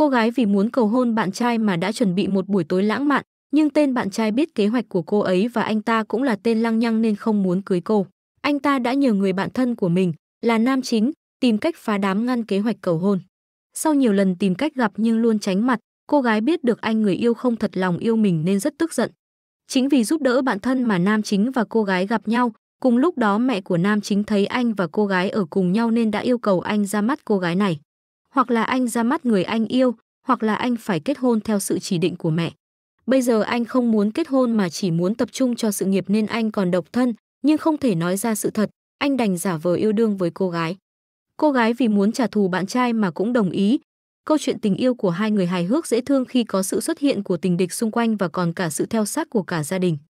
Cô gái vì muốn cầu hôn bạn trai mà đã chuẩn bị một buổi tối lãng mạn, nhưng tên bạn trai biết kế hoạch của cô ấy và anh ta cũng là tên lăng nhăng nên không muốn cưới cô. Anh ta đã nhờ người bạn thân của mình, là nam chính, tìm cách phá đám ngăn kế hoạch cầu hôn. Sau nhiều lần tìm cách gặp nhưng luôn tránh mặt, cô gái biết được anh người yêu không thật lòng yêu mình nên rất tức giận. Chính vì giúp đỡ bạn thân mà nam chính và cô gái gặp nhau, cùng lúc đó mẹ của nam chính thấy anh và cô gái ở cùng nhau nên đã yêu cầu anh ra mắt cô gái này hoặc là anh ra mắt người anh yêu, hoặc là anh phải kết hôn theo sự chỉ định của mẹ. Bây giờ anh không muốn kết hôn mà chỉ muốn tập trung cho sự nghiệp nên anh còn độc thân, nhưng không thể nói ra sự thật, anh đành giả vờ yêu đương với cô gái. Cô gái vì muốn trả thù bạn trai mà cũng đồng ý. Câu chuyện tình yêu của hai người hài hước dễ thương khi có sự xuất hiện của tình địch xung quanh và còn cả sự theo sát của cả gia đình.